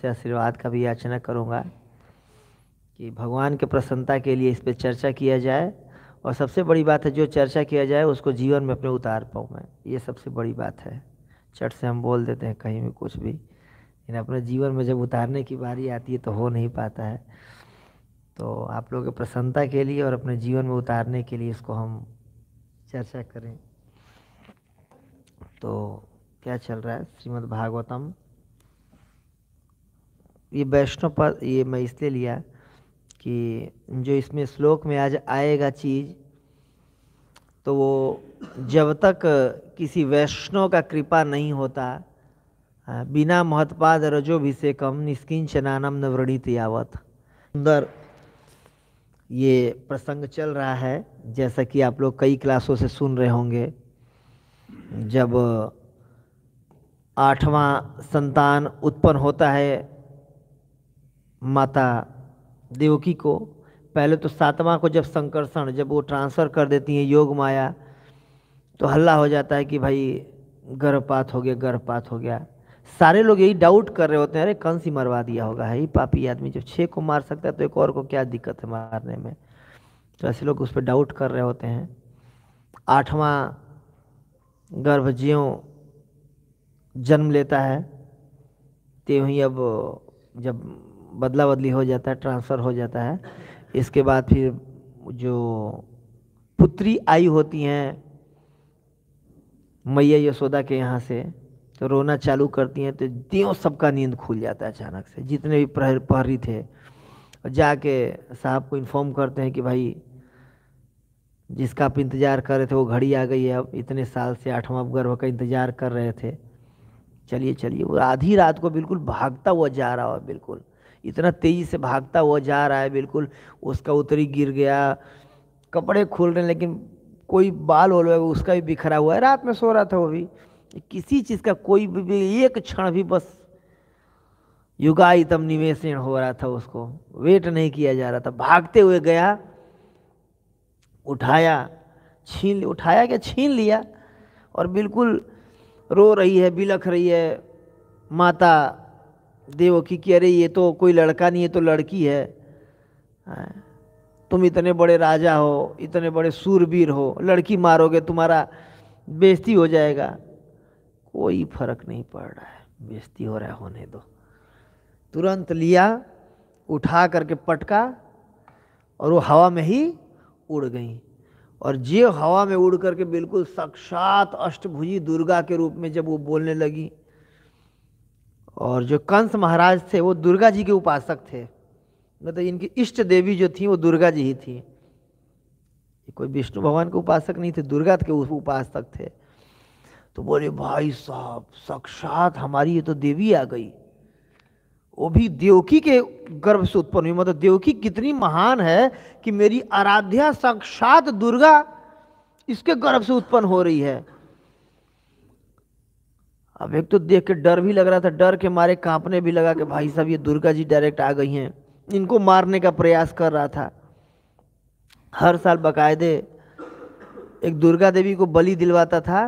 से आशीर्वाद का भी याचना करूँगा कि भगवान के प्रसन्नता के लिए इस पर चर्चा किया जाए और सबसे बड़ी बात है जो चर्चा किया जाए उसको जीवन में अपने उतार पाऊँ मैं ये सबसे बड़ी बात है चट से हम बोल देते हैं कहीं भी कुछ भी लेकिन अपने जीवन में जब उतारने की बारी आती है तो हो नहीं पाता है तो आप लोगों के प्रसन्नता के लिए और अपने जीवन में उतारने के लिए इसको हम चर्चा करें तो क्या चल रहा है श्रीमद् भागवतम ये वैष्णव पद ये मैं इसलिए लिया कि जो इसमें श्लोक में आज आएगा चीज़ तो वो जब तक किसी वैष्णव का कृपा नहीं होता बिना महत्पाद रजो भी से रजोभिषेकम निष्किंचनानम नवृणित यावत सुंदर ये प्रसंग चल रहा है जैसा कि आप लोग कई क्लासों से सुन रहे होंगे जब आठवां संतान उत्पन्न होता है माता देवकी को पहले तो सातवां को जब संकर्षण जब वो ट्रांसफ़र कर देती हैं योग माया तो हल्ला हो जाता है कि भाई गर्भपात हो गया गर्भपात हो गया सारे लोग यही डाउट कर रहे होते हैं अरे कंस ही मरवा दिया होगा है ही पापी आदमी जब छः को मार सकता है तो एक और को क्या दिक्कत है मारने में तो ऐसे लोग उस पर डाउट कर रहे होते हैं आठवां ज्यो जन्म लेता है त्यों ही अब जब बदला बदली हो जाता है ट्रांसफ़र हो जाता है इसके बाद फिर जो पुत्री आई होती हैं मैया यशोदा के यहाँ से तो रोना चालू करती हैं तो दियो सबका नींद खुल जाता है अचानक से जितने भी प्रहर प्रहरी थे और जाके साहब को इन्फॉर्म करते हैं कि भाई जिसका आप इंतज़ार कर रहे थे वो घड़ी आ गई है अब इतने साल से आठवां गर्भ का इंतज़ार कर रहे थे चलिए चलिए वो आधी रात को बिल्कुल भागता हुआ जा रहा हो बिल्कुल इतना तेज़ी से भागता हुआ जा रहा है बिल्कुल उसका उतरी गिर गया कपड़े खुल रहे लेकिन कोई बाल वाल उसका भी बिखरा हुआ है रात में सो रहा था वो भी किसी चीज़ का कोई भी एक क्षण भी बस युगाइतम निवेशन हो रहा था उसको वेट नहीं किया जा रहा था भागते हुए गया उठाया छीन उठाया क्या छीन लिया और बिल्कुल रो रही है बिलख रही है माता देवकी की अरे ये तो कोई लड़का नहीं है तो लड़की है हाँ। तुम इतने बड़े राजा हो इतने बड़े सूरवीर हो लड़की मारोगे तुम्हारा बेजती हो जाएगा कोई फर्क नहीं पड़ रहा है बेजती हो रहा है होने दो तुरंत लिया उठा करके पटका और वो हवा में ही उड़ गई और जे हवा में उड़ करके बिल्कुल साक्षात अष्टभुजी दुर्गा के रूप में जब वो बोलने लगी और जो कंस महाराज थे वो दुर्गा जी के उपासक थे मतलब इनकी इष्ट देवी जो थी वो दुर्गा जी ही थी कोई विष्णु भगवान के उपासक नहीं थे दुर्गा के उपासक थे तो बोले भाई साहब साक्षात हमारी ये तो देवी आ गई वो भी देवकी के गर्भ से उत्पन्न हुई मतलब देवकी कितनी महान है कि मेरी आराध्या साक्षात दुर्गा इसके गर्भ से उत्पन्न हो रही है अब एक तो देख के डर भी लग रहा था डर के मारे कांपने भी लगा कि भाई साहब ये दुर्गा जी डायरेक्ट आ गई हैं इनको मारने का प्रयास कर रहा था हर साल बाकायदे एक दुर्गा देवी को बलि दिलवाता था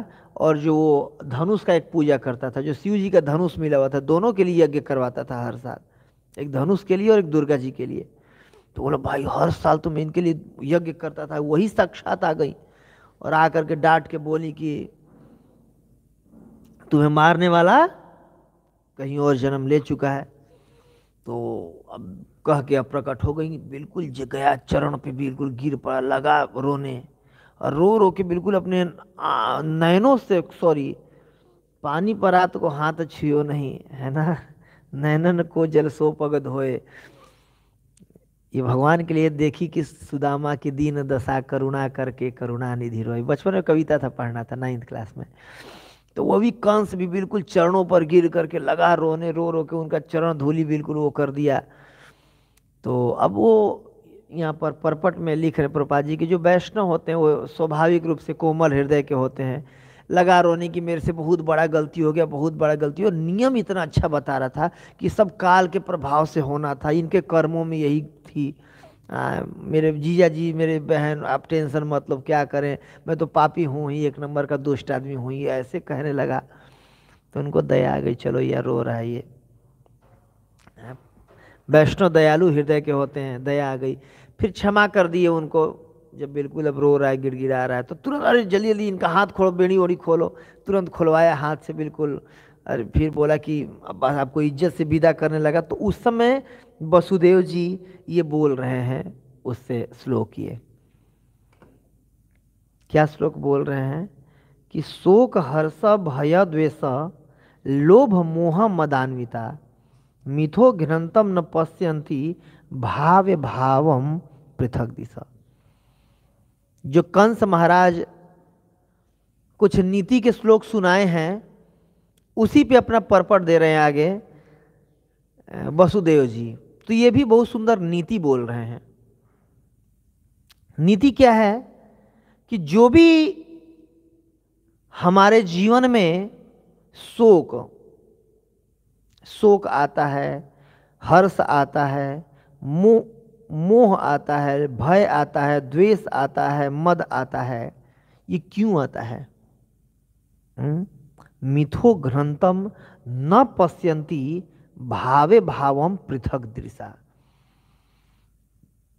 और जो वो धनुष का एक पूजा करता था जो शिव जी का धनुष मिला हुआ था दोनों के लिए यज्ञ करवाता था हर साल एक धनुष के लिए और एक दुर्गा जी के लिए तो बोला भाई हर साल तुम इनके लिए यज्ञ करता था वही साक्षात आ गई और आकर के डांट के बोली कि तुम्हें मारने वाला कहीं और जन्म ले चुका है तो अब कह के अब प्रकट हो गई बिल्कुल गया चरण पे बिल्कुल गिर पड़ा लगा रोने और रो रो के बिल्कुल अपने नयनों से सॉरी पानी पर रात को हाथ छियो नहीं है ना नैनन को जल सोपगद होए ये भगवान के लिए देखी कि सुदामा की दीन दशा करुणा करके करुणा निधि रोए बचपन में कविता था पढ़ना था नाइन्थ क्लास में तो वो भी कंस भी बिल्कुल चरणों पर गिर करके लगा रोने रो रो के उनका चरण धूली बिल्कुल वो कर दिया तो अब वो यहाँ पर परपट में लिख रहे प्रपा जी के जो वैष्णव होते हैं वो स्वाभाविक रूप से कोमल हृदय के होते हैं लगा रोने की मेरे से बहुत बड़ा गलती हो गया बहुत बड़ा गलती और नियम इतना अच्छा बता रहा था कि सब काल के प्रभाव से होना था इनके कर्मों में यही थी आ, हाँ, मेरे जीजा जी मेरे बहन आप टेंशन मतलब क्या करें मैं तो पापी हूँ ही एक नंबर का दुष्ट आदमी हूँ ही ऐसे कहने लगा तो उनको दया आ गई चलो यार रो रहा है ये हाँ, वैष्णव दयालु हृदय के होते हैं दया आ गई फिर क्षमा कर दिए उनको जब बिल्कुल अब रो रहा है गिड़गिड़ा रहा है तो तुरंत अरे जल्दी जल्दी इनका हाथ खोलो बेड़ी ओड़ी खोलो तुरंत खुलवाया हाथ से बिल्कुल और फिर बोला कि अब्बास आपको इज्जत से विदा करने लगा तो उस समय वसुदेव जी ये बोल रहे हैं उससे श्लोक ये क्या श्लोक बोल रहे हैं कि शोक हर्ष भय द्वेष लोभ मोह मदान्विता मिथो घृणतम न पश्यंती भाव भावम पृथक दिशा जो कंस महाराज कुछ नीति के श्लोक सुनाए हैं उसी पे अपना पर्पट दे रहे हैं आगे वसुदेव जी तो ये भी बहुत सुंदर नीति बोल रहे हैं नीति क्या है कि जो भी हमारे जीवन में शोक शोक आता है हर्ष आता है मोह मोह आता है भय आता है द्वेष आता है मद आता है ये क्यों आता है हुँ? हम्म? मिथो ग्रंथम न पश्यंती भावे भावम पृथक दृशा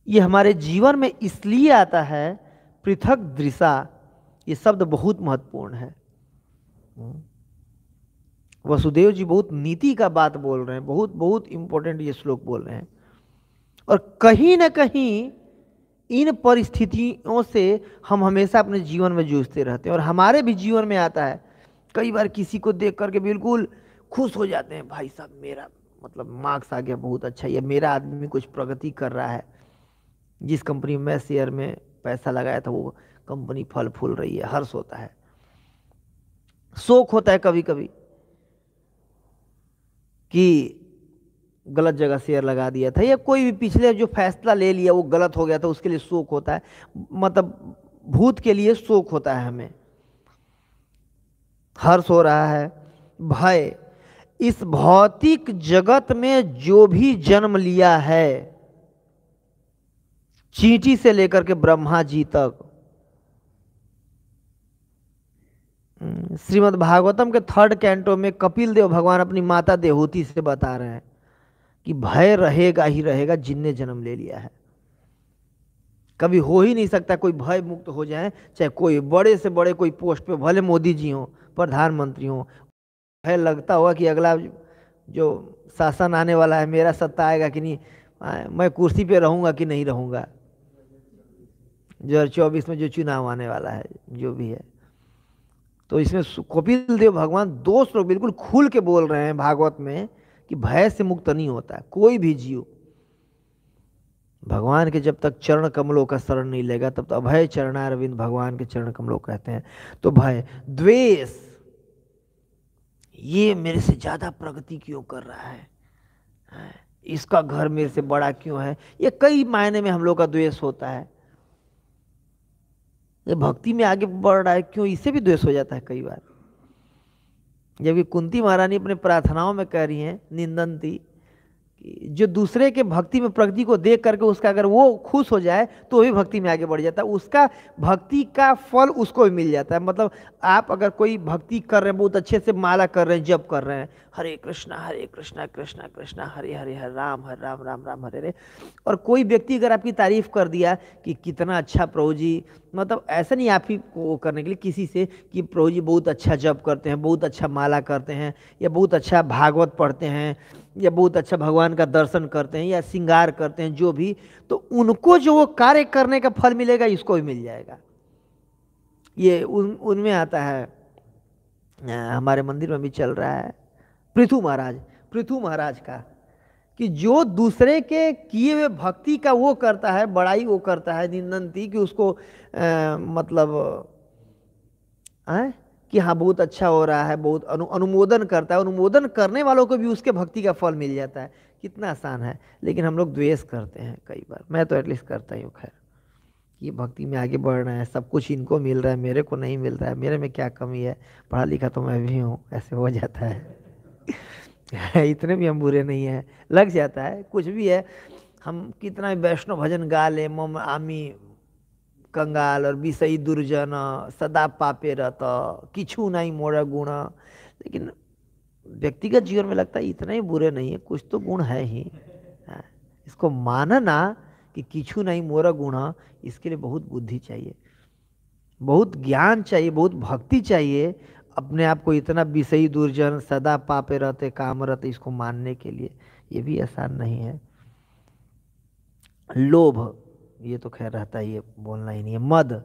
ये हमारे जीवन में इसलिए आता है पृथक दृशा ये शब्द बहुत महत्वपूर्ण है वसुदेव जी बहुत नीति का बात बोल रहे हैं बहुत बहुत इंपॉर्टेंट ये श्लोक बोल रहे हैं और कहीं ना कहीं इन परिस्थितियों से हम हमेशा अपने जीवन में जूझते रहते हैं और हमारे भी जीवन में आता है कई बार किसी को देख करके बिल्कुल खुश हो जाते हैं भाई साहब मेरा मतलब मार्क्स आ गया बहुत अच्छा या मेरा आदमी कुछ प्रगति कर रहा है जिस कंपनी में शेयर में पैसा लगाया था वो कंपनी फल फूल रही है हर्ष होता है शोक होता है कभी कभी कि गलत जगह शेयर लगा दिया था या कोई भी पिछले जो फैसला ले लिया वो गलत हो गया था उसके लिए शोक होता है मतलब भूत के लिए शोक होता है हमें हर्ष हो रहा है भय इस भौतिक जगत में जो भी जन्म लिया है चींटी से लेकर के ब्रह्मा जी तक हम्म, श्रीमद् भागवतम के थर्ड कैंटो में कपिल देव भगवान अपनी माता देहूति से बता रहे हैं कि भय रहेगा ही रहेगा जिनने जन्म ले लिया है कभी हो ही नहीं सकता कोई भय मुक्त हो जाए चाहे कोई बड़े से बड़े कोई पोस्ट पे भले मोदी जी हों प्रधानमंत्री हूँ है लगता होगा कि अगला जो शासन आने वाला है मेरा सत्ता आएगा कि नहीं मैं कुर्सी पे रहूँगा कि नहीं रहूँगा दो हज़ार चौबीस में जो चुनाव आने वाला है जो भी है तो इसमें कपिल देव भगवान दोस्त लोग बिल्कुल खुल के बोल रहे हैं भागवत में कि भय से मुक्त नहीं होता कोई भी जीव भगवान के जब तक चरण कमलों का शरण नहीं लेगा तब तक तो अभय चरणारविंद भगवान के चरण कमलों कहते हैं तो भय द्वेष ये मेरे से ज़्यादा प्रगति क्यों कर रहा है इसका घर मेरे से बड़ा क्यों है ये कई मायने में हम लोग का द्वेष होता है ये भक्ति में आगे बढ़ रहा है क्यों इससे भी द्वेष हो जाता है कई बार जबकि कुंती महारानी अपने प्रार्थनाओं में कह रही हैं थी जो दूसरे के भक्ति में प्रगति को देख करके उसका अगर वो खुश हो जाए तो वही भी भक्ति में आगे बढ़ जाता है उसका भक्ति का फल उसको भी मिल जाता है मतलब आप अगर कोई भक्ति कर रहे हैं बहुत अच्छे से माला कर रहे हैं जप कर रहे हैं हरे कृष्णा हरे कृष्णा कृष्णा कृष्णा हरे हरे हरे राम हरे राम राम राम हरे हरे और कोई व्यक्ति अगर आपकी तारीफ कर दिया कि कितना अच्छा प्रभु जी मतलब ऐसा नहीं आप ही को करने के लिए किसी से कि प्रभु जी बहुत अच्छा जप करते हैं बहुत अच्छा माला करते हैं या बहुत अच्छा भागवत पढ़ते हैं या बहुत अच्छा भगवान का दर्शन करते हैं या श्रृंगार करते हैं जो भी तो उनको जो वो कार्य करने का फल मिलेगा इसको भी मिल जाएगा ये उन उनमें आता है हमारे मंदिर में भी चल रहा है पृथु महाराज पृथु महाराज का कि जो दूसरे के किए हुए भक्ति का वो करता है बड़ाई वो करता है निंदनती कि उसको आ, मतलब आ, कि हाँ बहुत अच्छा हो रहा है बहुत अनु, अनुमोदन करता है अनुमोदन करने वालों को भी उसके भक्ति का फल मिल जाता है कितना आसान है लेकिन हम लोग द्वेष करते हैं कई बार मैं तो एटलीस्ट करता ही हूँ खैर कि भक्ति में आगे बढ़ रहा है सब कुछ इनको मिल रहा है मेरे को नहीं मिल रहा है मेरे में क्या कमी है पढ़ा लिखा तो मैं भी हूँ ऐसे हो जाता है इतने भी हम बुरे नहीं हैं लग जाता है कुछ भी है हम कितना वैष्णव भजन गा लें मम आमी कंगाल और विषयी दुर्जन सदा पापे रहता किचू नहीं मोरा गुण लेकिन व्यक्तिगत जीवन में लगता है इतने ही बुरे नहीं है कुछ तो गुण है ही हाँ, इसको मानना कि किचू नहीं मोरा गुण इसके लिए बहुत बुद्धि चाहिए बहुत ज्ञान चाहिए बहुत भक्ति चाहिए अपने आप को इतना विषयी दुर्जन सदा पापे रहते काम रहते इसको मानने के लिए ये भी आसान नहीं है लोभ ये तो खैर रहता ही है बोलना ही नहीं है मद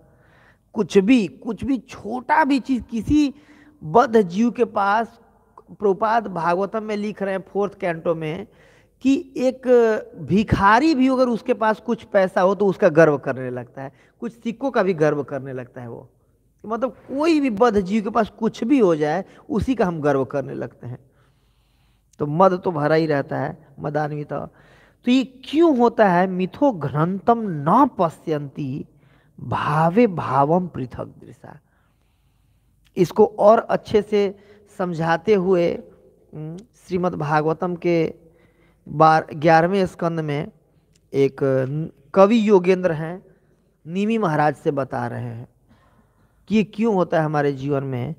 कुछ भी कुछ भी छोटा भी चीज़ किसी बद्ध जीव के पास प्रोपाद भागवतम में लिख रहे हैं फोर्थ कैंटो में कि एक भिखारी भी अगर उसके पास कुछ पैसा हो तो उसका गर्व करने लगता है कुछ सिक्कों का भी गर्व करने लगता है वो मतलब कोई भी बद्ध जीव के पास कुछ भी हो जाए उसी का हम गर्व करने लगते हैं तो मद तो भरा ही रहता है तो तो ये क्यों होता है मिथो घ्रंतम न पश्यंती भावे भावम पृथक दृशा इसको और अच्छे से समझाते हुए श्रीमद् भागवतम के बार ग्यारहवें स्कंद में एक कवि योगेंद्र हैं नीमी महाराज से बता रहे हैं कि ये क्यों होता है हमारे जीवन में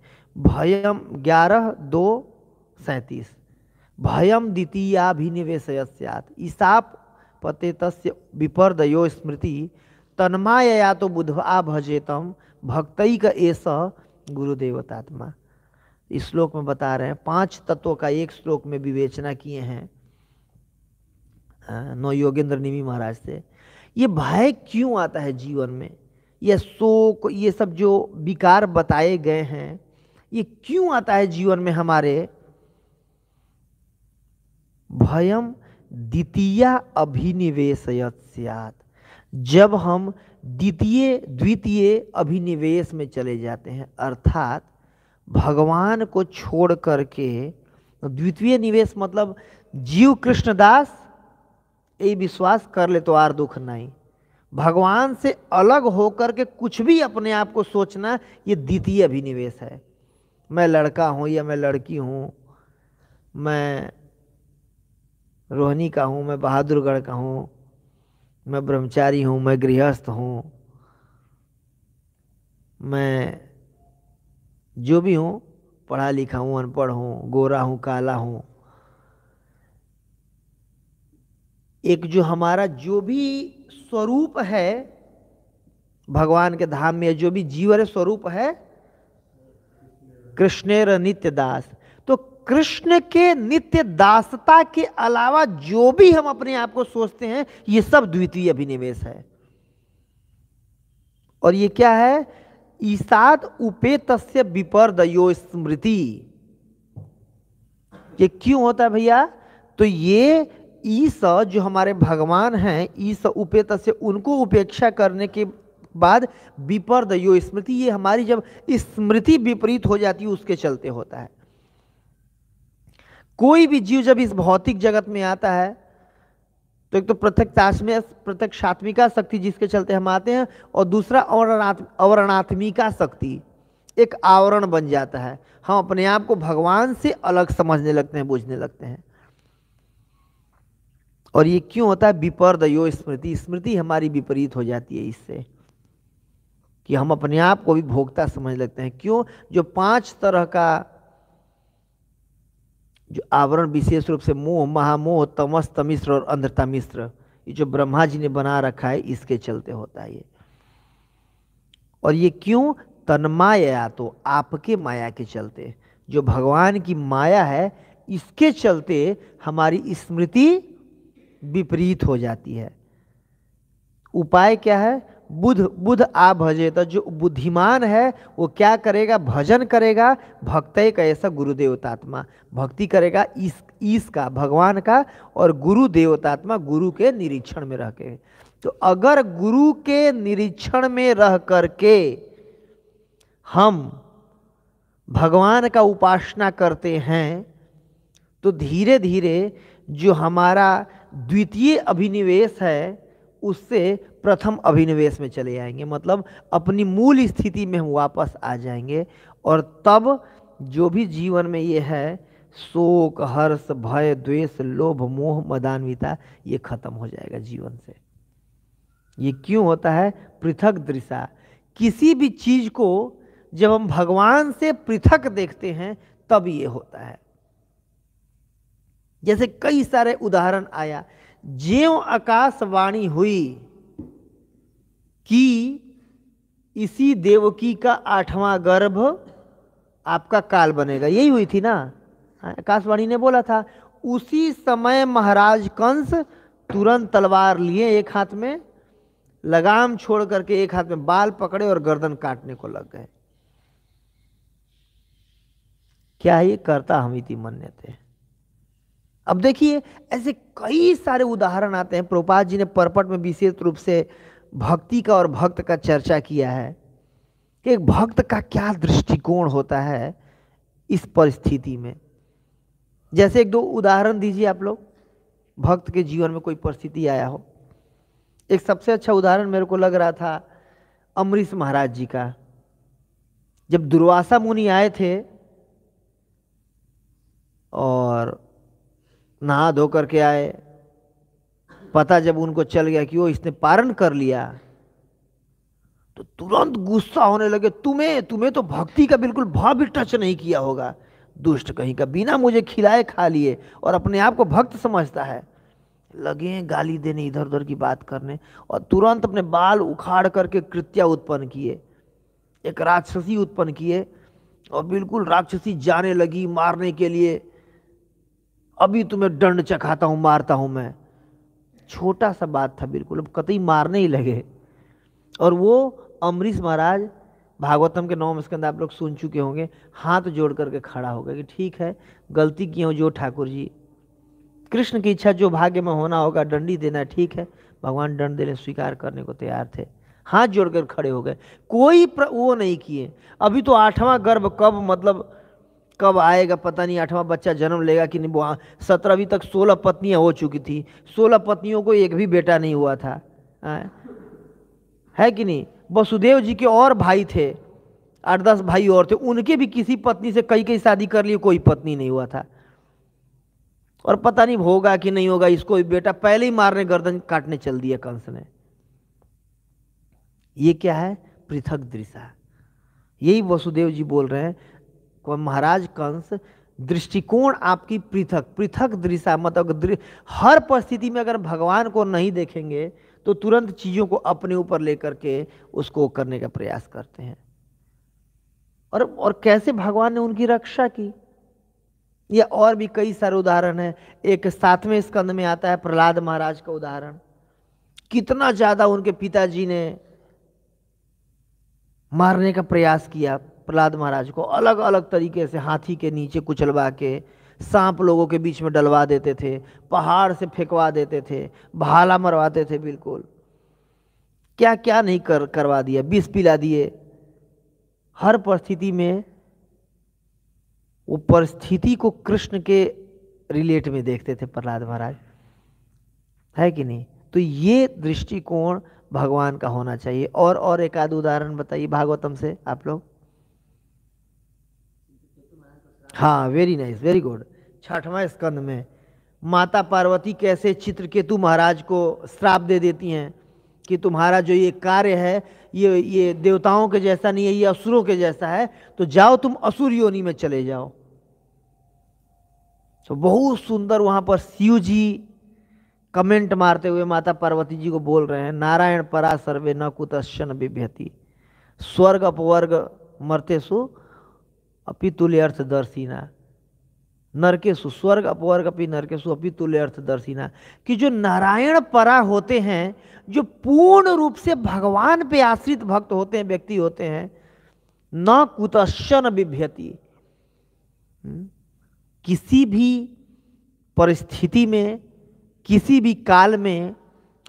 भयम ग्यारह दो सैंतीस भयम द्वितीयाभिनिवेशयस्यात ईसाप पते विपर्द यो स्मृति तन्मायया तो बुधवा भजेतम भक्तई का एस गुरुदेवतात्मा इस श्लोक में बता रहे हैं पांच तत्वों का एक श्लोक में विवेचना किए हैं नौ योगेंद्र निमी महाराज से ये भय क्यों आता है जीवन में ये शोक ये सब जो विकार बताए गए हैं ये क्यों आता है जीवन में हमारे भयम द्वितीय अभिनिवेश जब हम द्वितीय द्वितीय अभिनिवेश में चले जाते हैं अर्थात भगवान को छोड़ करके द्वितीय निवेश मतलब जीव कृष्णदास ये विश्वास कर ले तो आर दुख नहीं भगवान से अलग होकर के कुछ भी अपने आप को सोचना ये द्वितीय अभिनिवेश है मैं लड़का हूँ या मैं लड़की हूँ मैं रोहनी का हूँ मैं बहादुरगढ़ का हूँ मैं ब्रह्मचारी हूँ मैं गृहस्थ हूँ मैं जो भी हूँ पढ़ा लिखा हूँ अनपढ़ हूँ गोरा हूँ काला हूँ एक जो हमारा जो भी स्वरूप है भगवान के धाम में जो भी जीवर स्वरूप है कृष्णेर नित्य दास कृष्ण के नित्य दासता के अलावा जो भी हम अपने आप को सोचते हैं ये सब द्वितीय अभिनिवेश है और ये क्या है ईसाद उपेत विपर्द यो स्मृति ये क्यों होता है भैया तो ये ईस जो हमारे भगवान हैं ईस उपेत उनको उपेक्षा करने के बाद विपर्द यो स्मृति ये हमारी जब स्मृति विपरीत हो जाती है उसके चलते होता है कोई भी जीव जब इस भौतिक जगत में आता है तो एक तो प्रत्यक्ष प्रत्यक्षात्मिका शक्ति जिसके चलते हम आते हैं और दूसरा अवरणात्मिका शक्ति एक आवरण बन जाता है हम अपने आप को भगवान से अलग समझने लगते हैं बुझने लगते हैं और ये क्यों होता है विपर्द यो स्मृति स्मृति हमारी विपरीत हो जाती है इससे कि हम अपने आप को भी भोगता समझ लगते हैं क्यों जो पांच तरह का जो आवरण विशेष रूप से मोह महामोह तमस तमिश्र और अंधता मिश्र ये जो ब्रह्मा जी ने बना रखा है इसके चलते होता है ये और ये क्यों तन्माया तो आपके माया के चलते जो भगवान की माया है इसके चलते हमारी स्मृति विपरीत हो जाती है उपाय क्या है बुध बुध आ भजे तो जो बुद्धिमान है वो क्या करेगा भजन करेगा भक्त का ऐसा गुरु देवतात्मा भक्ति करेगा इस ईस का भगवान का और गुरु देवतात्मा गुरु के निरीक्षण में रह के तो अगर गुरु के निरीक्षण में रह करके हम भगवान का उपासना करते हैं तो धीरे धीरे जो हमारा द्वितीय अभिनिवेश है उससे प्रथम अभिनिवेश में चले जाएंगे मतलब अपनी मूल स्थिति में हम वापस आ जाएंगे और तब जो भी जीवन में ये है शोक हर्ष भय द्वेष लोभ मोह मदानविता ये खत्म हो जाएगा जीवन से ये क्यों होता है पृथक दृशा किसी भी चीज़ को जब हम भगवान से पृथक देखते हैं तब ये होता है जैसे कई सारे उदाहरण आया ज्यो आकाशवाणी हुई कि इसी देवकी का आठवां गर्भ आपका काल बनेगा यही हुई थी ना हाँ, आकाशवाणी ने बोला था उसी समय महाराज कंस तुरंत तलवार लिए एक हाथ में लगाम छोड़ करके एक हाथ में बाल पकड़े और गर्दन काटने को लग गए क्या ये करता हम इति मन्यते हैं अब देखिए ऐसे कई सारे उदाहरण आते हैं प्रोपात जी ने परपट में विशेष रूप से भक्ति का और भक्त का चर्चा किया है कि एक भक्त का क्या दृष्टिकोण होता है इस परिस्थिति में जैसे एक दो उदाहरण दीजिए आप लोग भक्त के जीवन में कोई परिस्थिति आया हो एक सबसे अच्छा उदाहरण मेरे को लग रहा था अमरीश महाराज जी का जब दुर्वासा मुनि आए थे और नहा धो करके आए पता जब उनको चल गया कि वो इसने पारण कर लिया तो तुरंत गुस्सा होने लगे तुम्हें तुम्हें तो भक्ति का बिल्कुल भाव भी टच नहीं किया होगा दुष्ट कहीं का बिना मुझे खिलाए खा लिए और अपने आप को भक्त समझता है लगे हैं गाली देने इधर उधर की बात करने और तुरंत अपने बाल उखाड़ करके कृत्या उत्पन्न किए एक राक्षसी उत्पन्न किए और बिल्कुल राक्षसी जाने लगी मारने के लिए अभी तुम्हें दंड चखाता हूँ मारता हूँ मैं छोटा सा बात था बिल्कुल अब कतई मारने ही लगे और वो अमरीश महाराज भागवतम के नौम स्कंद आप लोग सुन चुके होंगे हाथ जोड़ करके खड़ा हो गया कि ठीक है गलती किए हो जो ठाकुर जी कृष्ण की इच्छा जो भाग्य में होना होगा दंडी देना ठीक है भगवान दंड देने स्वीकार करने को तैयार थे हाथ जोड़कर खड़े हो गए कोई वो नहीं किए अभी तो आठवां गर्भ कब मतलब कब आएगा पता नहीं आठवां बच्चा जन्म लेगा कि नहीं वो सत्रहवीं तक सोलह पत्नियां हो चुकी थी सोलह पत्नियों को एक भी बेटा नहीं हुआ था आ, है कि नहीं वसुदेव जी के और भाई थे आठ दस भाई और थे उनके भी किसी पत्नी से कई कई शादी कर लिए कोई पत्नी नहीं हुआ था और पता नहीं होगा कि नहीं होगा इसको बेटा पहले ही मारने गर्दन काटने चल दिया कंस ने ये क्या है पृथक दृशा यही वसुदेव जी बोल रहे हैं महाराज कंस दृष्टिकोण आपकी पृथक पृथक दृशा मतलब हर परिस्थिति में अगर भगवान को नहीं देखेंगे तो तुरंत चीज़ों को अपने ऊपर लेकर के उसको करने का प्रयास करते हैं और और कैसे भगवान ने उनकी रक्षा की या और भी कई सारे उदाहरण हैं एक सातवें स्कंद में आता है प्रहलाद महाराज का उदाहरण कितना ज़्यादा उनके पिताजी ने मारने का प्रयास किया प्रहलाद महाराज को अलग अलग तरीके से हाथी के नीचे कुचलवा के सांप लोगों के बीच में डलवा देते थे पहाड़ से फेंकवा देते थे भाला मरवाते थे बिल्कुल क्या क्या नहीं कर करवा दिया विष पिला दिए हर परिस्थिति में वो परिस्थिति को कृष्ण के रिलेट में देखते थे प्रहलाद महाराज है कि नहीं तो ये दृष्टिकोण भगवान का होना चाहिए और और एक आध उदाहरण बताइए भागवतम से आप लोग हाँ वेरी नाइस वेरी गुड छठवां स्कंद में माता पार्वती कैसे चित्रकेतु महाराज को श्राप दे देती हैं कि तुम्हारा जो ये कार्य है ये ये देवताओं के जैसा नहीं है ये असुरों के जैसा है तो जाओ तुम असुर योनि में चले जाओ तो बहुत सुंदर वहाँ पर शिव जी कमेंट मारते हुए माता पार्वती जी को बोल रहे हैं नारायण परा सर्वे न कुतश्चन विभ्यति स्वर्ग अपवर्ग मरते सु अपितुल्य दर्शिना नरकेशु स्वर्ग अपवर्ग अपि नरकेशु अपितुल्य दर्शिना कि जो नारायण परा होते हैं जो पूर्ण रूप से भगवान पे आश्रित भक्त होते हैं व्यक्ति होते हैं न कुतशन विभ्यति हम्म? किसी भी परिस्थिति में किसी भी काल में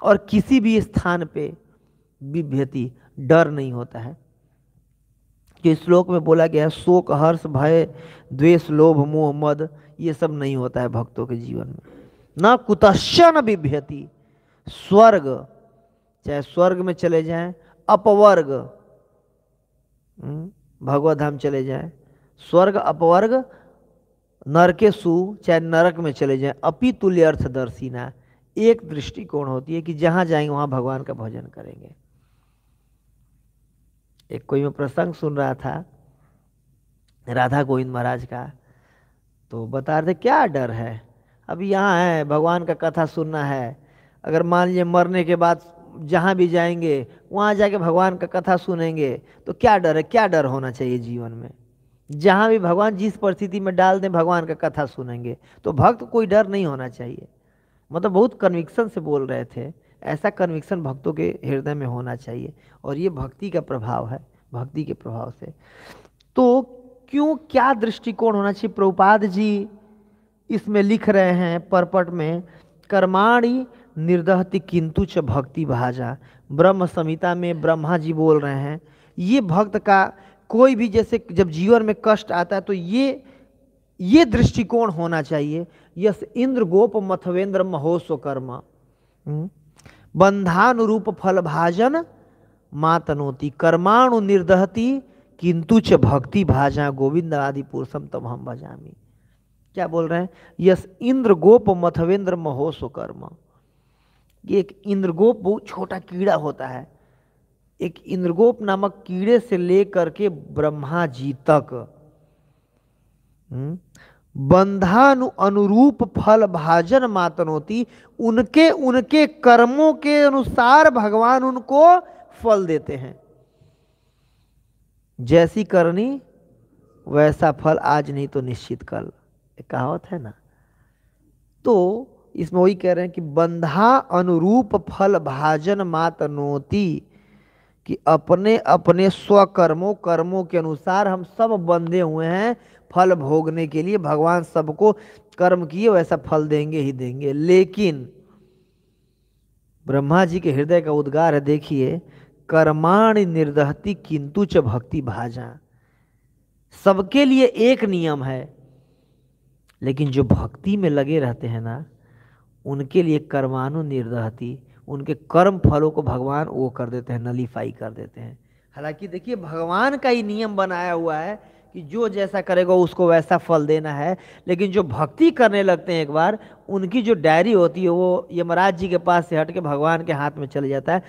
और किसी भी स्थान पे विभ्यति डर नहीं होता है जो श्लोक में बोला गया है शोक हर्ष भय द्वेष लोभ मोह मद ये सब नहीं होता है भक्तों के जीवन में न कुतश्य न विभ्यति स्वर्ग चाहे स्वर्ग में चले जाएं अपवर्ग हम्म, भगवत धाम चले जाएं स्वर्ग अपवर्ग सु चाहे नरक में चले जाएं अपितुल्य तुल्य अर्थदर्शिना एक दृष्टिकोण होती है कि जहाँ जाएंगे वहाँ भगवान का भजन करेंगे एक कोई मैं प्रसंग सुन रहा था राधा गोविंद महाराज का तो बता रहे थे क्या डर है अब यहाँ है भगवान का कथा सुनना है अगर मान लीजिए मरने के बाद जहाँ भी जाएंगे वहाँ जाके भगवान का कथा सुनेंगे तो क्या डर है क्या डर होना चाहिए जीवन में जहाँ भी भगवान जिस परिस्थिति में डाल दें भगवान का कथा सुनेंगे तो भक्त कोई डर नहीं होना चाहिए मतलब बहुत कन्विक्सन से बोल रहे थे ऐसा कन्विक्सन भक्तों के हृदय में होना चाहिए और ये भक्ति का प्रभाव है भक्ति के प्रभाव से तो क्यों क्या दृष्टिकोण होना चाहिए प्रभुपाद जी इसमें लिख रहे हैं परपट में कर्माणी निर्दहति किंतु च भक्ति भाजा ब्रह्म संहिता में ब्रह्मा जी बोल रहे हैं ये भक्त का कोई भी जैसे जब जीवन में कष्ट आता है तो ये ये दृष्टिकोण होना चाहिए यस इंद्र गोप मथवेंद्र महोस्व कर्मा हम्म? बंधान रूप फल भाजन मातनोती कर्माणु निर्दहती किंतु च भक्ति भाजा गोविंद आदि पुरुषम तब हम भजामी क्या बोल रहे हैं यस इंद्र गोप मथवेंद्र महोसो कर्म ये एक इंद्रगोप बहुत छोटा कीड़ा होता है एक इंद्रगोप नामक कीड़े से लेकर के ब्रह्मा जी तक हुँ? हम्म? बंधानु अनुरूप फल भाजन मातन होती उनके उनके कर्मों के अनुसार भगवान उनको फल देते हैं जैसी करनी वैसा फल आज नहीं तो निश्चित कल कहावत है ना तो इसमें वही कह रहे हैं कि बंधा अनुरूप फल भाजन मात नोती कि अपने अपने स्वकर्मों कर्मों के अनुसार हम सब बंधे हुए हैं फल भोगने के लिए भगवान सबको कर्म किए वैसा फल देंगे ही देंगे लेकिन ब्रह्मा जी के हृदय का उद्गार है देखिए कर्माण निर्दहती किंतु च भक्ति भाजा सबके लिए एक नियम है लेकिन जो भक्ति में लगे रहते हैं ना उनके लिए कर्माणु निर्दहती उनके कर्म फलों को भगवान वो कर देते हैं नलीफाई कर देते हैं हालांकि देखिए भगवान का ही नियम बनाया हुआ है कि जो जैसा करेगा उसको वैसा फल देना है लेकिन जो भक्ति करने लगते हैं एक बार उनकी जो डायरी होती है वो यमराज जी के पास से हट के भगवान के हाथ में चले जाता है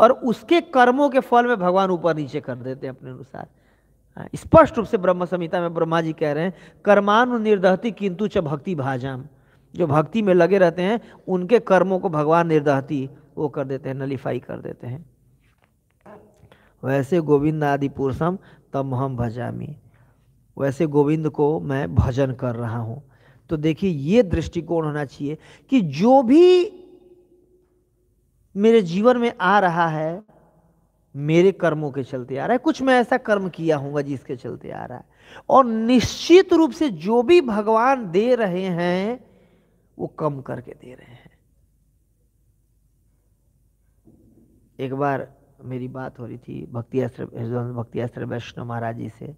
और उसके कर्मों के फल में भगवान ऊपर नीचे कर देते हैं अपने अनुसार हाँ, स्पष्ट रूप से ब्रह्म संहिता में ब्रह्मा जी कह रहे हैं कर्मानु निर्दहती किंतु च भक्ति भाजाम जो भक्ति में लगे रहते हैं उनके कर्मों को भगवान निर्दहती वो कर देते हैं नलीफाई कर देते हैं वैसे गोविंद आदि पुरुषम तम हम भजामी वैसे गोविंद को मैं भजन कर रहा हूं तो देखिए ये दृष्टिकोण होना चाहिए कि जो भी मेरे जीवन में आ रहा है मेरे कर्मों के चलते आ रहा है कुछ मैं ऐसा कर्म किया हूंगा जिसके चलते आ रहा है और निश्चित रूप से जो भी भगवान दे रहे हैं वो कम करके दे रहे हैं एक बार मेरी बात हो रही थी भक्ति आश्रम भक्ति आश्रम वैष्णव महाराज जी से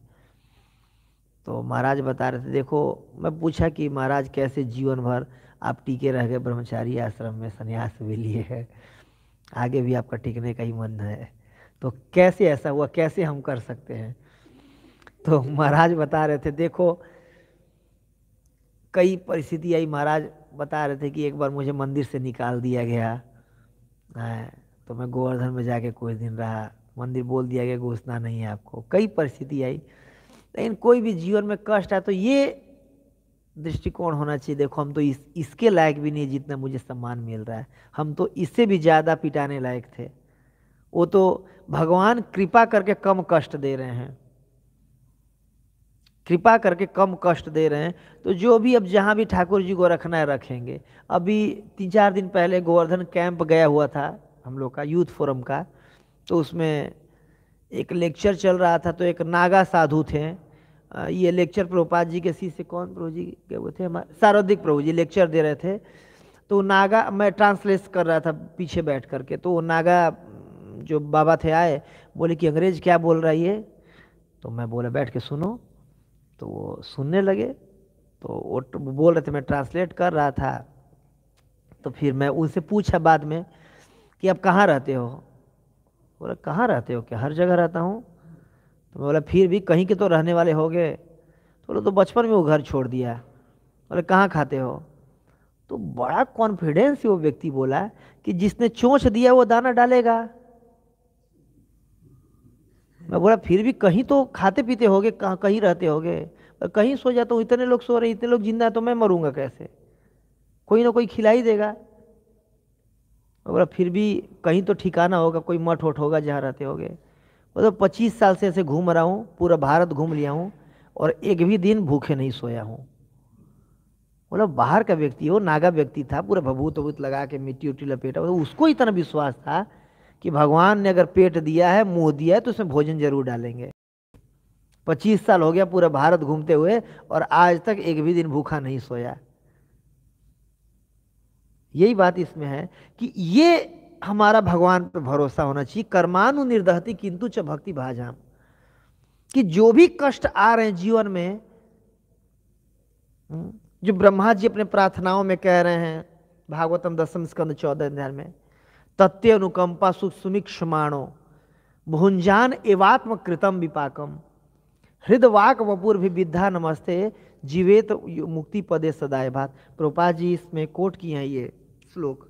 तो महाराज बता रहे थे देखो मैं पूछा कि महाराज कैसे जीवन भर आप टीके रह गए ब्रह्मचारी आश्रम में संन्यास भी लिए है आगे भी आपका टिकने का ही मन है तो कैसे ऐसा हुआ कैसे हम कर सकते हैं तो महाराज बता रहे थे देखो कई परिस्थिति आई महाराज बता रहे थे कि एक बार मुझे मंदिर से निकाल दिया गया तो मैं गोवर्धन में जाके कुछ दिन रहा मंदिर बोल दिया गया घोषणा नहीं है आपको कई परिस्थिति आई लेकिन कोई भी जीवन में कष्ट है तो ये दृष्टिकोण होना चाहिए देखो हम तो इस इसके लायक भी नहीं जितना मुझे सम्मान मिल रहा है हम तो इससे भी ज़्यादा पिटाने लायक थे वो तो भगवान कृपा करके कम कष्ट दे रहे हैं कृपा करके कम कष्ट दे रहे हैं तो जो भी अब जहाँ भी ठाकुर जी को रखना है रखेंगे अभी तीन चार दिन पहले गोवर्धन कैंप गया हुआ था हम लोग का यूथ फोरम का तो उसमें एक लेक्चर चल रहा था तो एक नागा साधु थे ये लेक्चर प्रभुपाद जी के सी से कौन प्रभु जी के वो थे हमारे सारोदिक प्रभु जी लेक्चर दे रहे थे तो नागा मैं ट्रांसलेट कर रहा था पीछे बैठ करके तो वो नागा जो बाबा थे आए बोले कि अंग्रेज क्या बोल रहा है ये तो मैं बोला बैठ के सुनो तो वो सुनने लगे तो वो बोल रहे थे मैं ट्रांसलेट कर रहा था तो फिर मैं उनसे पूछा बाद में कि आप कहाँ रहते हो बोला कहाँ रहते हो क्या हर जगह रहता हूँ तो मैं बोला फिर भी कहीं के तो रहने वाले हो गए तो बोला तो बचपन में वो घर छोड़ दिया बोले कहाँ खाते हो तो बड़ा कॉन्फिडेंस वो व्यक्ति बोला कि जिसने चोंच दिया वो दाना डालेगा मैं बोला फिर भी कहीं तो खाते पीते हो गए कहीं रहते हो गए कहीं सो जाता हूँ इतने लोग सो रहे इतने लोग जिंदा तो मैं मरूंगा कैसे कोई ना कोई खिलाई देगा बोला फिर भी कहीं तो ठिकाना होगा कोई मठ वठ होगा जहाँ रहते गए मतलब तो पच्चीस साल से ऐसे घूम रहा हूँ पूरा भारत घूम लिया हूँ और एक भी दिन भूखे नहीं सोया हूँ मतलब बाहर का व्यक्ति हो नागा व्यक्ति था पूरा भभूत वभूत लगा के मिट्टी उट्टी लपेटा मतलब उसको इतना विश्वास था कि भगवान ने अगर पेट दिया है मुंह दिया है तो उसमें भोजन जरूर डालेंगे पच्चीस साल हो गया पूरा भारत घूमते हुए और आज तक एक भी दिन भूखा नहीं सोया यही बात इसमें है कि ये हमारा भगवान पर भरोसा होना चाहिए कर्मानु निर्दहती किंतु च भक्ति भाजाम कि जो भी कष्ट आ रहे हैं जीवन में हम्म, जो ब्रह्मा जी अपने प्रार्थनाओं में कह रहे हैं भागवतम दसम स्कंद चौदह अध्याय में तत्व अनुकंपा माणो भुंजान एवात्म कृतम विपाकम हृदवाक वपुर भी विद्या नमस्ते जीवेत मुक्ति पदे सदाए भात प्रोपा जी इसमें कोट की हैं ये श्लोक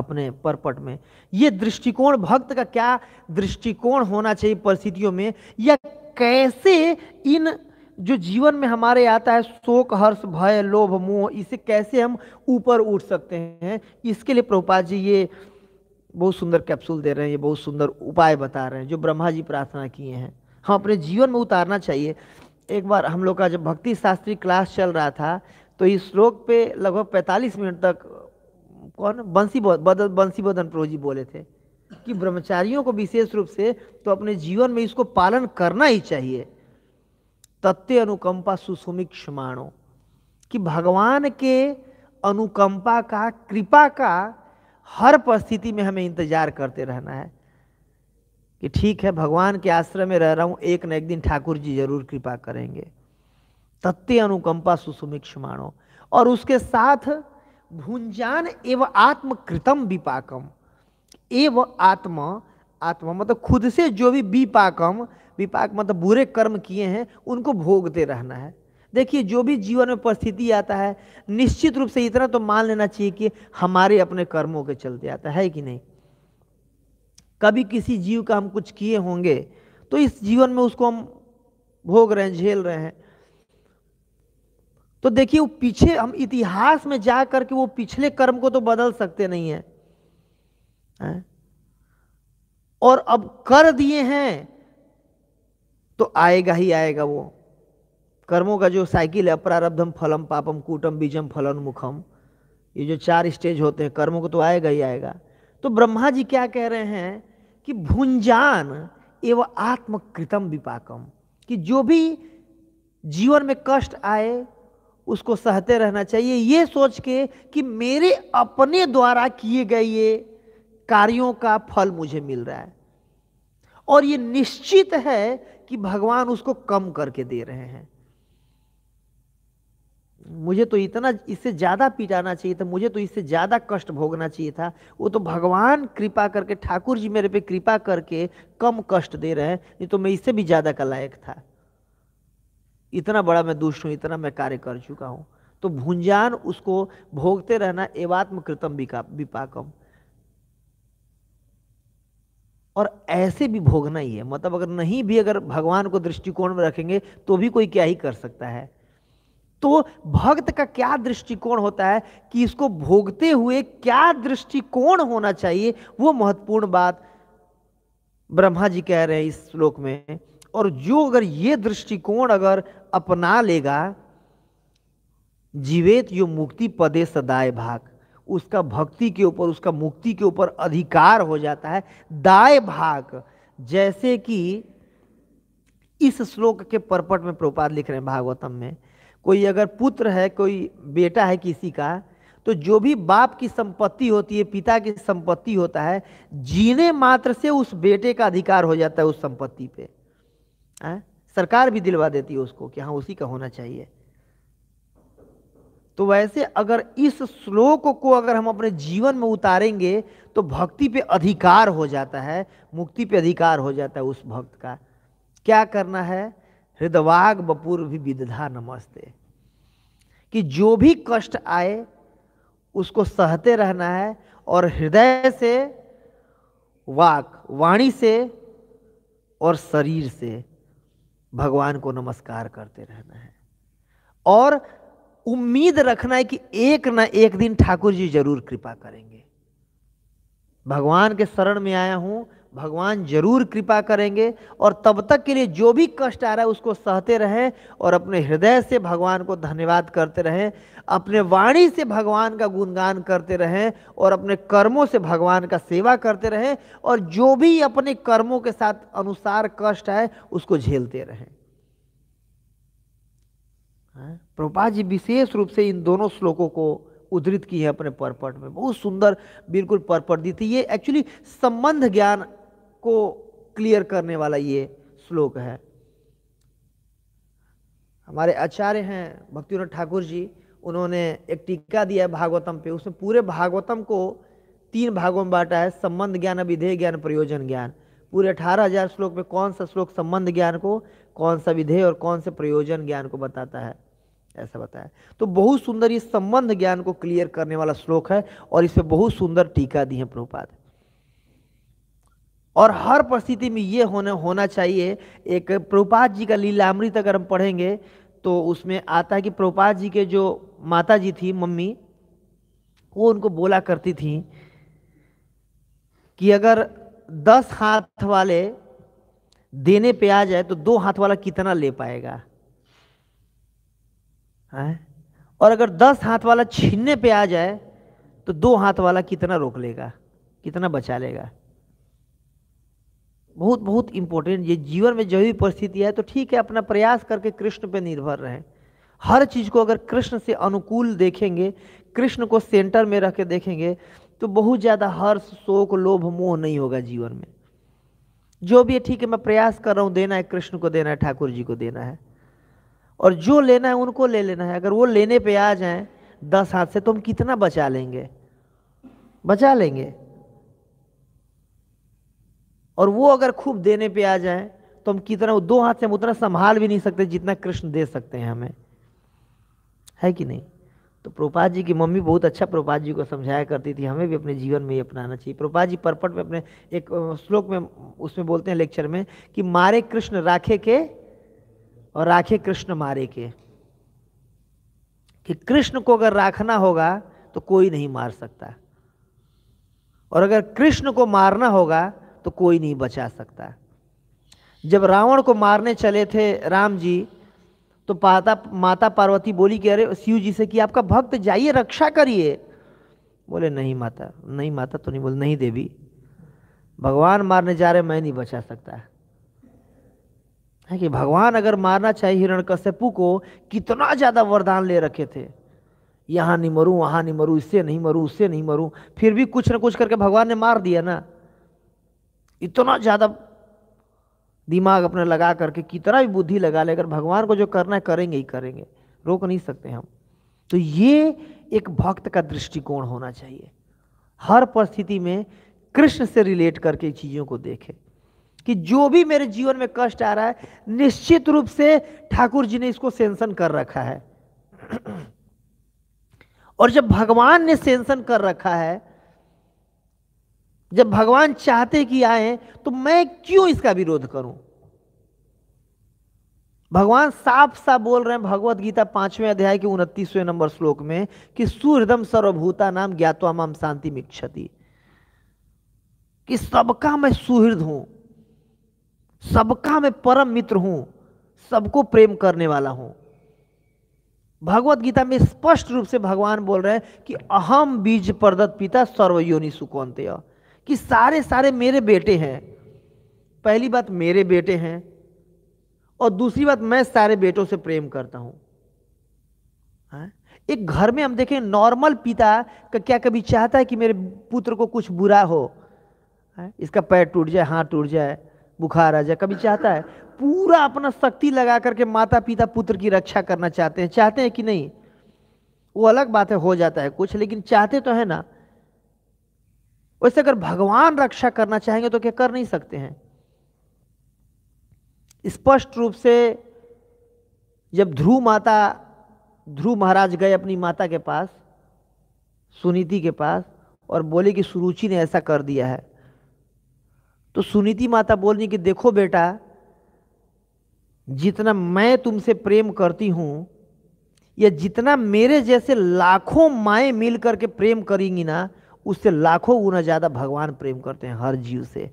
अपने परपट में ये दृष्टिकोण भक्त का क्या दृष्टिकोण होना चाहिए परिस्थितियों में या कैसे इन जो जीवन में हमारे आता है शोक हर्ष भय लोभ मोह इसे कैसे हम ऊपर उठ सकते हैं इसके लिए प्रभुपाद जी ये बहुत सुंदर कैप्सूल दे रहे हैं ये बहुत सुंदर उपाय बता रहे हैं जो ब्रह्मा जी प्रार्थना किए हैं हम अपने जीवन में उतारना चाहिए एक बार हम लोग का जब भक्ति शास्त्री क्लास चल रहा था तो इस श्लोक पे लगभग 45 मिनट तक कौन बंसी बदन बंसी बदन प्रो जी बोले थे कि ब्रह्मचारियों को विशेष रूप से तो अपने जीवन में इसको पालन करना ही चाहिए तत्व अनुकंपा माणो कि भगवान के अनुकंपा का कृपा का हर परिस्थिति में हमें इंतजार करते रहना है कि ठीक है भगवान के आश्रय में रह रहा हूँ एक न एक दिन ठाकुर जी जरूर कृपा करेंगे तत्ते अनुकंपा सुसुमिक्ष मानो और उसके साथ भुंजान एवं आत्मकृतम विपाकम एवं आत्मा आत्मा मतलब खुद से जो भी विपाकम विपाक मतलब बुरे कर्म किए हैं उनको भोगते रहना है देखिए जो भी जीवन में परिस्थिति आता है निश्चित रूप से इतना तो मान लेना चाहिए कि हमारे अपने कर्मों के चलते आता है कि नहीं कभी किसी जीव का हम कुछ किए होंगे तो इस जीवन में उसको हम भोग रहे हैं झेल रहे हैं तो देखिए वो पीछे हम इतिहास में जा करके वो पिछले कर्म को तो बदल सकते नहीं है, है? और अब कर दिए हैं तो आएगा ही आएगा वो कर्मों का जो साइकिल है प्रारब्धम फलम पापम कूटम बीजम फलन मुखम ये जो चार स्टेज होते हैं कर्मों को तो आएगा ही आएगा तो ब्रह्मा जी क्या कह रहे हैं कि भुंजान एवं आत्मकृतम विपाकम कि जो भी जीवन में कष्ट आए उसको सहते रहना चाहिए ये सोच के कि मेरे अपने द्वारा किए गए ये कार्यों का फल मुझे मिल रहा है और ये निश्चित है कि भगवान उसको कम करके दे रहे हैं मुझे तो इतना इससे ज़्यादा पिटाना चाहिए था मुझे तो इससे ज़्यादा कष्ट भोगना चाहिए था वो तो भगवान कृपा करके ठाकुर जी मेरे पे कृपा करके कम कष्ट दे रहे हैं नहीं तो मैं इससे भी ज़्यादा का लायक था इतना बड़ा मैं दुष्ट हूं इतना मैं कार्य कर चुका हूं तो भुंजान उसको भोगते रहना एवात्म कृतम विपाकम और ऐसे भी भोगना ही है मतलब अगर नहीं भी अगर भगवान को दृष्टिकोण में रखेंगे तो भी कोई क्या ही कर सकता है तो भक्त का क्या दृष्टिकोण होता है कि इसको भोगते हुए क्या दृष्टिकोण होना चाहिए वो महत्वपूर्ण बात ब्रह्मा जी कह रहे हैं इस श्लोक में और जो अगर ये दृष्टिकोण अगर अपना लेगा जीवेत यो मुक्ति पदे सदाए भाग उसका भक्ति के ऊपर उसका मुक्ति के ऊपर अधिकार हो जाता है दाय भाग जैसे कि इस श्लोक के परपट में प्रोपाद लिख रहे हैं भागवतम में कोई अगर पुत्र है कोई बेटा है किसी का तो जो भी बाप की संपत्ति होती है पिता की संपत्ति होता है जीने मात्र से उस बेटे का अधिकार हो जाता है उस संपत्ति पे आ? हाँ? सरकार भी दिलवा देती है उसको कि हाँ उसी का होना चाहिए तो वैसे अगर इस श्लोक को अगर हम अपने जीवन में उतारेंगे तो भक्ति पे अधिकार हो जाता है मुक्ति पे अधिकार हो जाता है उस भक्त का क्या करना है हृदवाग बपूर भी विदधा नमस्ते कि जो भी कष्ट आए उसको सहते रहना है और हृदय से वाक वाणी से और शरीर से भगवान को नमस्कार करते रहना है और उम्मीद रखना है कि एक ना एक दिन ठाकुर जी जरूर कृपा करेंगे भगवान के शरण में आया हूं भगवान जरूर कृपा करेंगे और तब तक के लिए जो भी कष्ट आ रहा है उसको सहते रहें और अपने हृदय से भगवान को धन्यवाद करते रहें अपने वाणी से भगवान का गुणगान करते रहें और अपने कर्मों से भगवान का सेवा करते रहें और जो भी अपने कर्मों के साथ अनुसार कष्ट आए उसको झेलते रहें हाँ, प्रभुपा जी विशेष रूप से इन दोनों श्लोकों को उद्धृत की है अपने परपट में बहुत सुंदर बिल्कुल परपट दी थी ये एक्चुअली संबंध ज्ञान को क्लियर करने वाला ये श्लोक है हमारे आचार्य हैं भक्तिनाथ ठाकुर जी उन्होंने एक टीका दिया है भागवतम पे उसमें पूरे भागवतम को तीन भागों में बांटा है संबंध ज्ञान विधेय ज्ञान प्रयोजन ज्ञान पूरे अठारह हजार श्लोक में कौन सा श्लोक संबंध ज्ञान को कौन सा विधेय और कौन से प्रयोजन ज्ञान को बताता है ऐसा बताया तो बहुत सुंदर ये संबंध ज्ञान को क्लियर करने वाला श्लोक है और इसमें बहुत सुंदर टीका दी है प्रभुपाद और हर परिस्थिति में ये होने होना चाहिए एक प्रभुपाद जी का लीला अमृत अगर हम पढ़ेंगे तो उसमें आता है कि प्रभुपाद जी के जो माता जी थी मम्मी वो उनको बोला करती थी कि अगर दस हाथ वाले देने पे आ जाए तो दो हाथ वाला कितना ले पाएगा है और अगर दस हाथ वाला छीनने पे आ जाए तो दो हाथ वाला कितना रोक लेगा कितना बचा लेगा बहुत बहुत इंपॉर्टेंट ये जीवन में जो भी परिस्थिति है तो ठीक है अपना प्रयास करके कृष्ण पे निर्भर रहें हर चीज़ को अगर कृष्ण से अनुकूल देखेंगे कृष्ण को सेंटर में रख के देखेंगे तो बहुत ज़्यादा हर्ष शोक लोभ मोह नहीं होगा जीवन में जो भी है ठीक है मैं प्रयास कर रहा हूँ देना है कृष्ण को देना है ठाकुर जी को देना है और जो लेना है उनको ले लेना है अगर वो लेने पर आ जाए दस हाथ से तो हम कितना बचा लेंगे बचा लेंगे और वो अगर खूब देने पे आ जाए तो हम कितना दो हाथ से हम उतना संभाल भी नहीं सकते जितना कृष्ण दे सकते हैं हमें है कि नहीं तो प्रोपाद जी की मम्मी बहुत अच्छा प्रोपाद जी को समझाया करती थी हमें भी अपने जीवन में ये अपनाना चाहिए प्रोपाद जी परपट में अपने एक श्लोक में उसमें बोलते हैं लेक्चर में कि मारे कृष्ण राखे के और राखे कृष्ण मारे के कि कृष्ण को अगर राखना होगा तो कोई नहीं मार सकता और अगर कृष्ण को मारना होगा तो कोई नहीं बचा सकता जब रावण को मारने चले थे राम जी तो पाता माता पार्वती बोली कि अरे शिव जी से कि आपका भक्त जाइए रक्षा करिए बोले नहीं माता नहीं माता तो नहीं बोले नहीं देवी भगवान मारने जा रहे मैं नहीं बचा सकता है कि भगवान अगर मारना चाहिए कश्यपू को कितना ज़्यादा वरदान ले रखे थे यहाँ नहीं मरूँ वहाँ नहीं मरूँ इससे नहीं मरूँ उससे नहीं मरूँ फिर भी कुछ ना कुछ करके भगवान ने मार दिया ना इतना ज़्यादा दिमाग अपने लगा करके कितना भी बुद्धि लगा ले अगर भगवान को जो करना है करेंगे ही करेंगे रोक नहीं सकते हम तो ये एक भक्त का दृष्टिकोण होना चाहिए हर परिस्थिति में कृष्ण से रिलेट करके चीज़ों को देखें कि जो भी मेरे जीवन में कष्ट आ रहा है निश्चित रूप से ठाकुर जी ने इसको सेंसन कर रखा है और जब भगवान ने सेंसन कर रखा है जब भगवान चाहते कि आए तो मैं क्यों इसका विरोध करूं भगवान साफ साफ बोल रहे हैं भगवत गीता पांचवें अध्याय के उनतीसवें नंबर श्लोक में कि सूर्यदम सर्वभूता नाम ज्ञातवा माम शांति मिक्षति कि सबका मैं सुहृद हूं सबका मैं परम मित्र हूं सबको प्रेम करने वाला हूं भगवत गीता में स्पष्ट रूप से भगवान बोल रहे हैं कि अहम बीज प्रदत्त पिता सर्वयोनि सुकौंत्य कि सारे सारे मेरे बेटे हैं पहली बात मेरे बेटे हैं और दूसरी बात मैं सारे बेटों से प्रेम करता हूं हाँ? एक घर में हम देखें नॉर्मल पिता का क्या कभी चाहता है कि मेरे पुत्र को कुछ बुरा हो हाँ? इसका पैर टूट जाए हाथ टूट जाए बुखार आ जाए कभी चाहता है पूरा अपना शक्ति लगा करके माता पिता पुत्र की रक्षा करना चाहते हैं चाहते हैं कि नहीं वो अलग बात है हो जाता है कुछ लेकिन चाहते तो है ना वैसे अगर भगवान रक्षा करना चाहेंगे तो क्या कर नहीं सकते हैं स्पष्ट रूप से जब ध्रुव माता ध्रुव महाराज गए अपनी माता के पास सुनीति के पास और बोले कि सुरुचि ने ऐसा कर दिया है तो सुनीति माता बोल रही कि देखो बेटा जितना मैं तुमसे प्रेम करती हूँ या जितना मेरे जैसे लाखों माएँ मिल करके प्रेम करेंगी ना उससे लाखों गुना ज़्यादा भगवान प्रेम करते हैं हर जीव से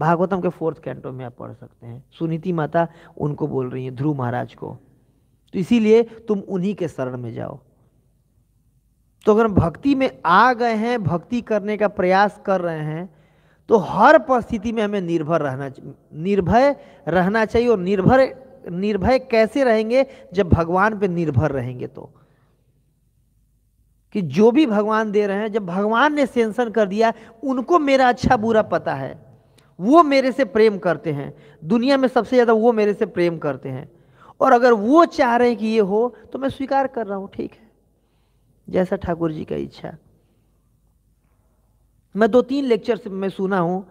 भागवतम के फोर्थ कैंटो में आप पढ़ सकते हैं सुनीति माता उनको बोल रही है ध्रुव महाराज को तो इसीलिए तुम उन्हीं के शरण में जाओ तो अगर भक्ति में आ गए हैं भक्ति करने का प्रयास कर रहे हैं तो हर परिस्थिति में हमें निर्भर रहना निर्भय रहना चाहिए और निर्भर निर्भय कैसे रहेंगे जब भगवान पे निर्भर रहेंगे तो कि जो भी भगवान दे रहे हैं जब भगवान ने सेंसन कर दिया उनको मेरा अच्छा बुरा पता है वो मेरे से प्रेम करते हैं दुनिया में सबसे ज़्यादा वो मेरे से प्रेम करते हैं और अगर वो चाह रहे हैं कि ये हो तो मैं स्वीकार कर रहा हूँ ठीक है जैसा ठाकुर जी का इच्छा मैं दो तीन लेक्चर से मैं सुना हूँ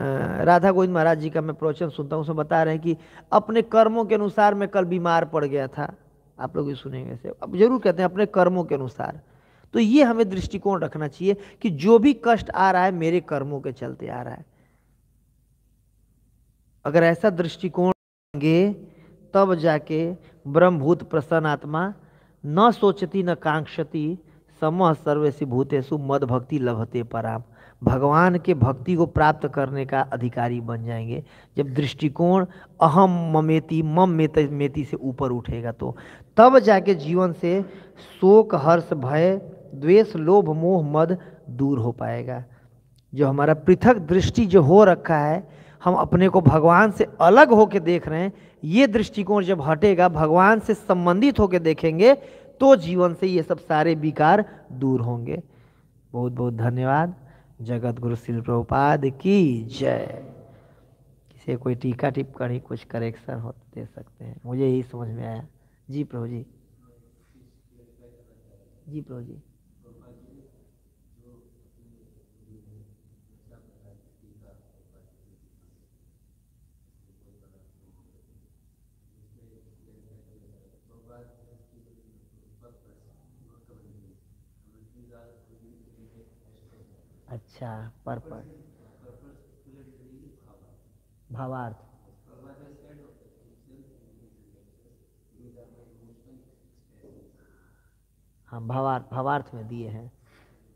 राधा गोविंद महाराज जी का मैं प्रवचन सुनता हूँ उसमें बता रहे हैं कि अपने कर्मों के अनुसार मैं कल बीमार पड़ गया था आप लोग भी सुनेंगे से अब जरूर कहते हैं अपने कर्मों के अनुसार तो ये हमें दृष्टिकोण रखना चाहिए कि जो भी कष्ट आ रहा है मेरे कर्मों के चलते आ रहा है अगर ऐसा दृष्टिकोण होंगे तब जाके ब्रह्मभूत प्रसन्न आत्मा न सोचती न कांक्षती समह सर्वेसी भूतेषु मद भक्ति लभते पराम भगवान के भक्ति को प्राप्त करने का अधिकारी बन जाएंगे जब दृष्टिकोण अहम ममेति मम मेत मेति से ऊपर उठेगा तो तब जाके जीवन से शोक हर्ष भय द्वेष लोभ मोह मद दूर हो पाएगा जो हमारा पृथक दृष्टि जो हो रखा है हम अपने को भगवान से अलग होके देख रहे हैं ये दृष्टिकोण जब हटेगा भगवान से संबंधित होकर देखेंगे तो जीवन से ये सब सारे विकार दूर होंगे बहुत बहुत धन्यवाद जगत गुरु श्री प्रभुपाद की जय किसे कोई टीका टिप्पणी कुछ करेक्शन हो तो दे सकते हैं मुझे यही समझ में आया जी प्रभु जी जी प्रभु जी अच्छा पर्पज भावार्थ हाँ भावार्थ भावार्थ में दिए हैं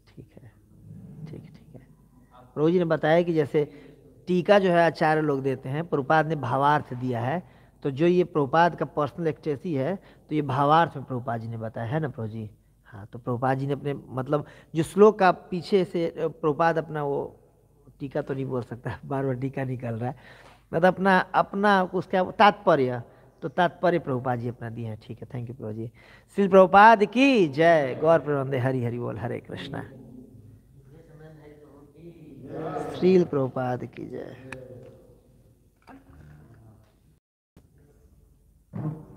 ठीक है ठीक है ठीक है प्रभु जी ने बताया कि जैसे टीका जो है आचार्य लोग देते हैं प्रपाद ने भावार्थ दिया है तो जो ये प्रपाद का पर्सनल एक्सटेसी है तो ये भावार्थ में प्रभुपाद जी ने बताया है ना प्रभु जी हाँ तो प्रभुपाद जी ने अपने मतलब जो श्लोक का पीछे से प्रभुपाद अपना वो टीका तो नहीं बोल सकता बार बार टीका निकल रहा है मतलब अपना अपना उसका तात्पर्य तो तात्पर्य प्रभुपाद जी अपना दिए हैं ठीक है थैंक यू प्रभु जी श्री प्रभुपाद की जय गौर प्रबंधे हरि हरि बोल हरे कृष्णा श्रील प्रभुपाद की जय